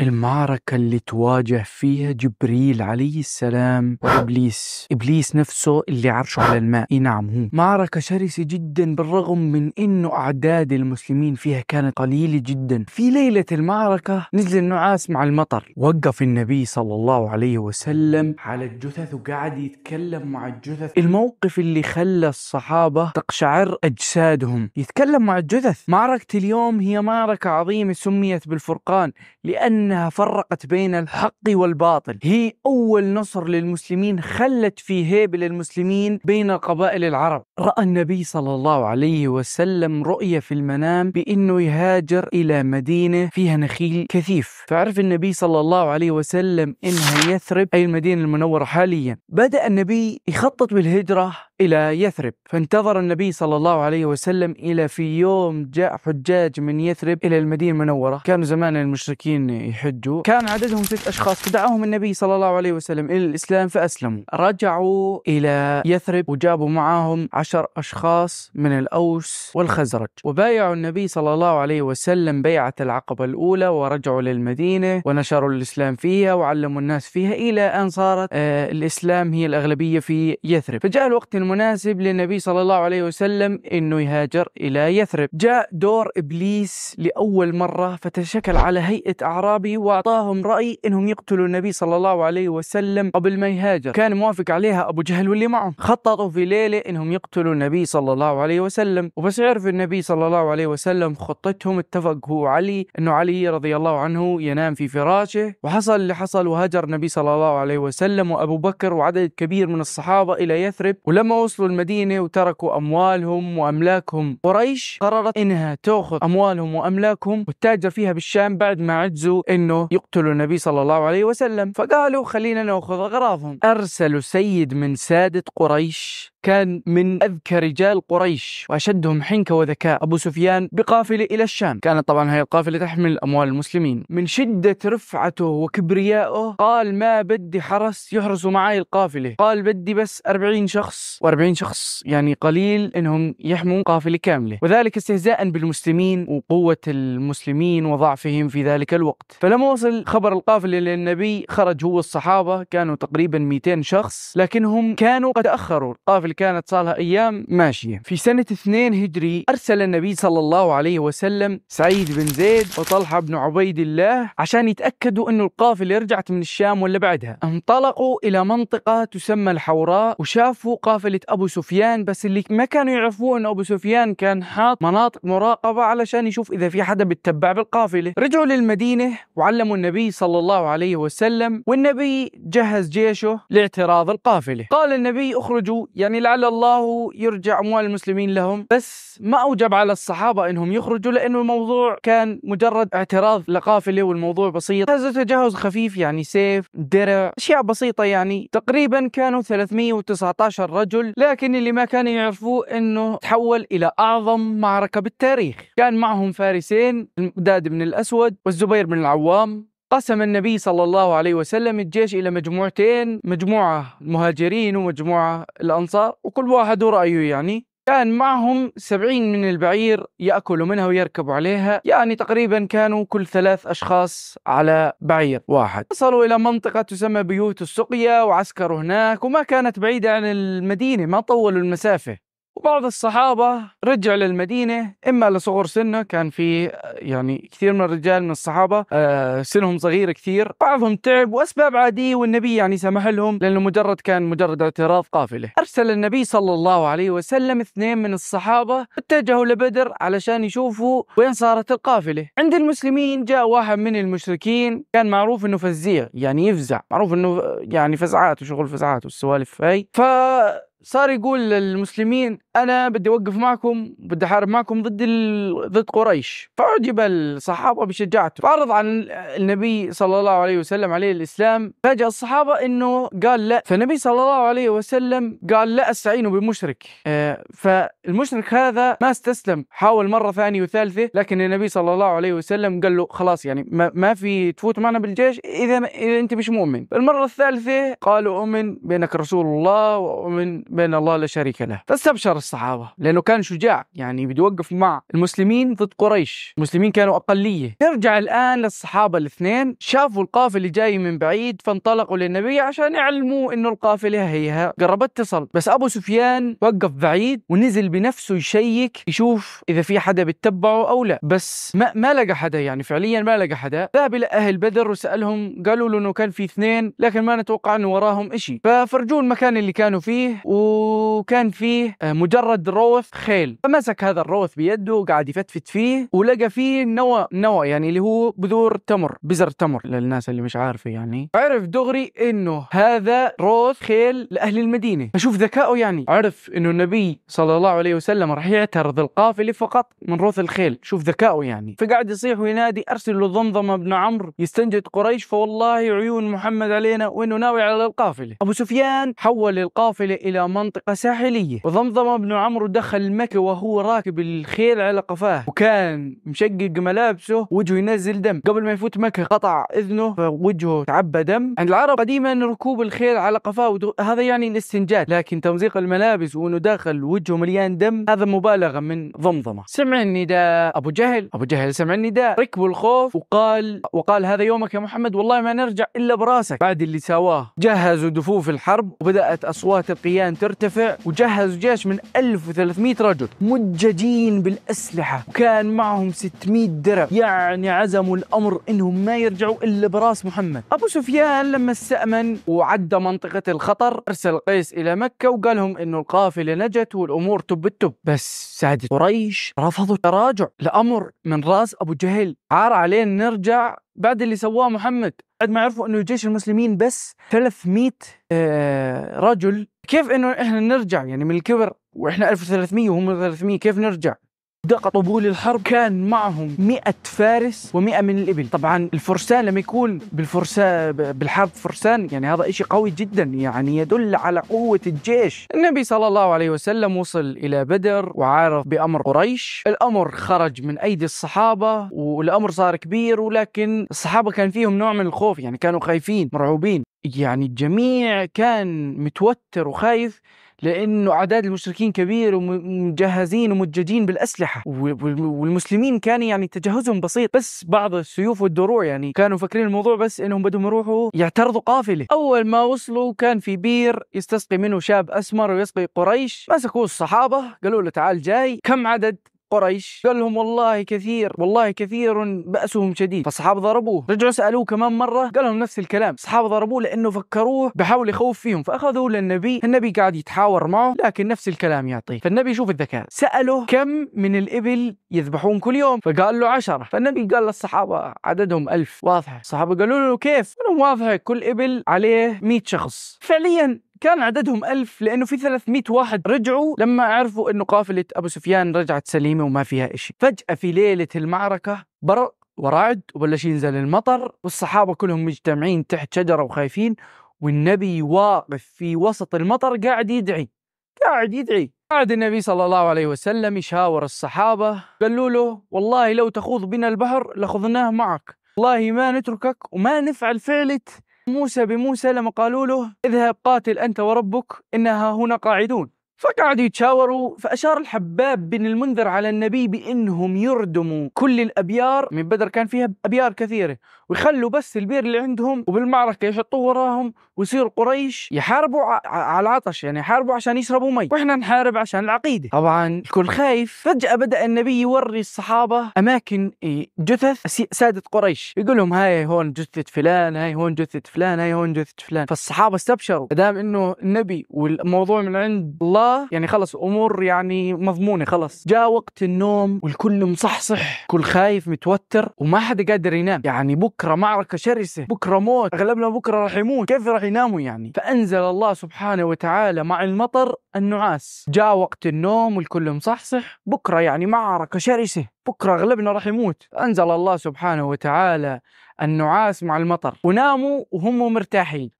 المعركة اللي تواجه فيها جبريل عليه السلام وإبليس إبليس نفسه اللي عرشه على الماء إيه نعم هو معركة شرسة جدا بالرغم من أنه أعداد المسلمين فيها كانت قليلة جدا في ليلة المعركة نزل النعاس مع المطر وقف النبي صلى الله عليه وسلم على الجثث وقعد يتكلم مع الجثث الموقف اللي خلى الصحابة تقشعر أجسادهم يتكلم مع الجثث معركة اليوم هي معركة عظيمة سميت بالفرقان لأن انها فرقت بين الحق والباطل هي أول نصر للمسلمين خلت في هيبة للمسلمين بين قبائل العرب رأى النبي صلى الله عليه وسلم رؤية في المنام بأنه يهاجر إلى مدينة فيها نخيل كثيف فعرف النبي صلى الله عليه وسلم إنها يثرب أي المدينة المنورة حاليا بدأ النبي يخطط بالهجرة إلى يثرب فانتظر النبي صلى الله عليه وسلم إلى في يوم جاء حجاج من يثرب إلى المدينة المنورة كانوا زمان المشركين يحجوا كان عددهم ست أشخاص فدعاهم النبي صلى الله عليه وسلم إلى الإسلام فأسلموا رجعوا إلى يثرب وجابوا معهم عشر أشخاص من الأوس والخزرج وبايعوا النبي صلى الله عليه وسلم بيعة العقبة الأولى ورجعوا للمدينة ونشروا الإسلام فيها وعلموا الناس فيها إلى أن صارت آه الإسلام هي الأغلبية في يثرب فجاء الوقت المناسب للنبي صلى الله عليه وسلم أنه يهاجر إلى يثرب جاء دور إبليس لأول مرة فتشكل على هيئة أعراب الخطابي وأعطاهم رأي أنهم يقتلوا النبي صلى الله عليه وسلم قبل ما يهاجر كان موافق عليها أبو جهل واللي معه خططوا في ليلة أنهم يقتلوا النبي صلى الله عليه وسلم وبس عرف النبي صلى الله عليه وسلم خطتهم اتفق هو علي أنه علي رضي الله عنه ينام في فراشه وحصل اللي حصل وهاجر النبي صلى الله عليه وسلم وأبو بكر وعدد كبير من الصحابة إلى يثرب ولما وصلوا المدينة وتركوا أموالهم وأملاكهم قريش قررت إنها تأخذ أموالهم وأملاكهم وتتاجر فيها بالشام بعد ما عجزوا انه يقتلوا النبي صلى الله عليه وسلم فقالوا خلينا ناخذ اغراضهم ارسلوا سيد من ساده قريش كان من اذكى رجال قريش واشدهم حنكه وذكاء ابو سفيان بقافله الى الشام، كانت طبعا هي القافله تحمل اموال المسلمين، من شده رفعته وكبريائه قال ما بدي حرس يحرسوا معي القافله، قال بدي بس 40 شخص و40 شخص يعني قليل انهم يحموا قافله كامله، وذلك استهزاء بالمسلمين وقوه المسلمين وضعفهم في ذلك الوقت. فلما وصل خبر القافلة للنبي خرج هو الصحابة كانوا تقريبا 200 شخص لكنهم كانوا قد تأخروا القافلة كانت صالها أيام ماشية في سنة 2 هجري أرسل النبي صلى الله عليه وسلم سعيد بن زيد وطلحة بن عبيد الله عشان يتأكدوا أن القافلة رجعت من الشام ولا بعدها انطلقوا إلى منطقة تسمى الحوراء وشافوا قافلة أبو سفيان بس اللي ما كانوا يعرفوه أن أبو سفيان كان حاط مناطق مراقبة علشان يشوف إذا في حدا بيتبع بالقافلة رجعوا للمدينة وعلموا النبي صلى الله عليه وسلم والنبي جهز جيشه لاعتراض القافلة قال النبي اخرجوا يعني لعل الله يرجع أموال المسلمين لهم بس ما أوجب على الصحابة أنهم يخرجوا لأنه الموضوع كان مجرد اعتراض لقافلة والموضوع بسيط هذا تجهز خفيف يعني سيف درع أشياء بسيطة يعني تقريبا كانوا 319 رجل لكن اللي ما كانوا يعرفوه أنه تحول إلى أعظم معركة بالتاريخ كان معهم فارسين المقداد بن الأسود والزبير بن العوام العوام قسم النبي صلى الله عليه وسلم الجيش إلى مجموعتين مجموعة المهاجرين ومجموعة الأنصار وكل واحد رأيه يعني كان معهم سبعين من البعير يأكلوا منها ويركبوا عليها يعني تقريبا كانوا كل ثلاث أشخاص على بعير واحد وصلوا إلى منطقة تسمى بيوت السقيا وعسكروا هناك وما كانت بعيدة عن المدينة ما طولوا المسافة وبعض الصحابة رجعوا للمدينة إما لصغر سنه كان في يعني كثير من الرجال من الصحابة آه، سنهم صغير كثير بعضهم تعب وأسباب عادية والنبي يعني سمح لهم لأنه مجرد كان مجرد اعتراض قافلة أرسل النبي صلى الله عليه وسلم اثنين من الصحابة اتجهوا لبدر علشان يشوفوا وين صارت القافلة عند المسلمين جاء واحد من المشركين كان معروف أنه فزيع يعني يفزع معروف أنه يعني فزعات وشغل فزعات والسوالف هاي ف صار يقول للمسلمين انا بدي اوقف معكم بدي احارب معكم ضد ال... ضد قريش فعجب الصحابه بشجاعته فعرض عن النبي صلى الله عليه وسلم عليه الاسلام فاجأ الصحابه انه قال لا فالنبي صلى الله عليه وسلم قال لا استعين بمشرك آه فالمشرك هذا ما استسلم حاول مره ثانيه وثالثه لكن النبي صلى الله عليه وسلم قال له خلاص يعني ما, ما في تفوت معنا بالجيش اذا اذا انت مش مؤمن المره الثالثه قالوا اؤمن بانك رسول الله واؤمن بين الله لا شريك له فاستبشر الصحابة لأنه كان شجاع يعني بده يوقف مع المسلمين ضد قريش المسلمين كانوا أقلية نرجع الآن للصحابة الاثنين شافوا القافلة اللي جاي من بعيد فانطلقوا للنبي عشان يعلموا إنه القافلة هيها قربت تصل بس أبو سفيان وقف بعيد ونزل بنفسه يشيك يشوف إذا في حدا بتبعه أو لا بس ما, ما لقى حدا يعني فعليا ما لقى حدا ذهب إلى أهل بدر وسألهم قالوا له إنه كان في اثنين لكن ما نتوقع إنه وراهم إشي ففرجوه المكان اللي كانوا فيه و وكان فيه آه، مجرد روث خيل فمسك هذا الروث بيده وقعد يفتفت فيه ولقى فيه نوى نوى يعني اللي هو بذور تمر بزر تمر للناس اللي مش عارفه يعني عرف دغري انه هذا روث خيل لاهل المدينه فشوف ذكائه يعني عرف انه النبي صلى الله عليه وسلم راح يعترض القافله فقط من روث الخيل شوف ذكائه يعني فقعد يصيح وينادي ارسلوا ضمضم بن عمرو يستنجد قريش فوالله عيون محمد علينا وانه ناوي على القافله ابو سفيان حول القافله الى منطقة ساحلية وضمضم بن عمرو دخل مكة وهو راكب الخيل على قفاه وكان مشقق ملابسه وجهه ينزل دم قبل ما يفوت مكة قطع إذنه فوجهه تعبى دم عند العرب قديما ركوب الخيل على قفاه ودو... هذا يعني الاستنجاد لكن تمزيق الملابس وانه داخل وجهه مليان دم هذا مبالغة من ضمضمة سمع النداء أبو جهل أبو جهل سمع النداء ركبوا الخوف وقال وقال هذا يومك يا محمد والله ما نرجع إلا براسك بعد اللي سواه جهزوا دفوف الحرب وبدأت أصوات القيان ترتفع وجهزوا جيش من 1300 رجل مججين بالأسلحة وكان معهم 600 درع يعني عزموا الأمر إنهم ما يرجعوا إلا براس محمد أبو سفيان لما استأمن وعدى منطقة الخطر أرسل قيس إلى مكة وقال لهم إنه القافلة نجت والأمور تب التب بس سادة قريش رفضوا التراجع لأمر من راس أبو جهل عار علينا نرجع بعد اللي سواه محمد بعد ما عرفوا انه جيش المسلمين بس 300 آه، رجل كيف انه احنا نرجع يعني من الكبر واحنا 1300 وهم 300 كيف نرجع؟ دقة طبول الحرب كان معهم 100 فارس و100 من الإبل طبعا الفرسان لما يكون بالفرسان بالحرب فرسان يعني هذا إشي قوي جدا يعني يدل على قوة الجيش النبي صلى الله عليه وسلم وصل إلى بدر وعارف بأمر قريش الأمر خرج من أيدي الصحابة والأمر صار كبير ولكن الصحابة كان فيهم نوع من الخوف يعني كانوا خايفين مرعوبين يعني الجميع كان متوتر وخايف لأنه أعداد المشركين كبير ومجهزين ومججين بالأسلحة والمسلمين كان يعني تجهزهم بسيط بس بعض السيوف والدروع يعني كانوا فاكرين الموضوع بس أنهم بدهم يروحوا يعترضوا قافلة أول ما وصلوا كان في بير يستسقي منه شاب أسمر ويسقي قريش مسكوه الصحابة قالوا له تعال جاي كم عدد قريش قال لهم والله كثير والله كثير بأسهم شديد فالصحابة ضربوه رجعوا سألوه كمان مرة قال لهم نفس الكلام الصحابة ضربوه لأنه فكروه بحاول يخوف فيهم فأخذوه للنبي النبي قاعد يتحاور معه لكن نفس الكلام يعطيه فالنبي شوف الذكاء سأله كم من الإبل يذبحون كل يوم فقال له عشرة فالنبي قال للصحابة عددهم ألف واضحة الصحابة قالوا له كيف قالوا واضحة كل إبل عليه 100 شخص فعليا كان عددهم ألف لأنه في 300 واحد رجعوا لما عرفوا أنه قافلة أبو سفيان رجعت سليمة وما فيها إشي فجأة في ليلة المعركة برق ورعد وبلش ينزل المطر والصحابة كلهم مجتمعين تحت شجرة وخايفين والنبي واقف في وسط المطر قاعد يدعي قاعد يدعي قاعد النبي صلى الله عليه وسلم يشاور الصحابة قالوا له والله لو تخوض بنا البحر لخذناه معك والله ما نتركك وما نفعل فعلة موسى بموسى لما قالوا له اذهب قاتل أنت وربك إنها هنا قاعدون فقعدوا يتشاوروا فأشار الحباب بن المنذر على النبي بأنهم يردموا كل الأبيار من بدر كان فيها أبيار كثيرة ويخلوا بس البير اللي عندهم وبالمعركة يحطوه وراهم ويصير قريش يحاربوا على العطش يعني يحاربوا عشان يشربوا مي وإحنا نحارب عشان العقيدة طبعا الكل خايف فجأة بدأ النبي يوري الصحابة أماكن إيه، جثث سادة قريش يقول لهم هاي هون جثة فلان هاي هون جثة فلان هاي هون جثة فلان فالصحابة استبشروا دام إنه النبي والموضوع من عند الله يعني خلص امور يعني مضمونه خلص جاء وقت النوم والكل مصحصح كل خايف متوتر وما حدا قادر ينام يعني بكره معركه شرسه بكره موت اغلبنا بكره راح يموت كيف راح يناموا يعني فانزل الله سبحانه وتعالى مع المطر النعاس جاء وقت النوم والكل مصحصح بكره يعني معركه شرسه بكره اغلبنا راح يموت انزل الله سبحانه وتعالى النعاس مع المطر وناموا وهم مرتاحين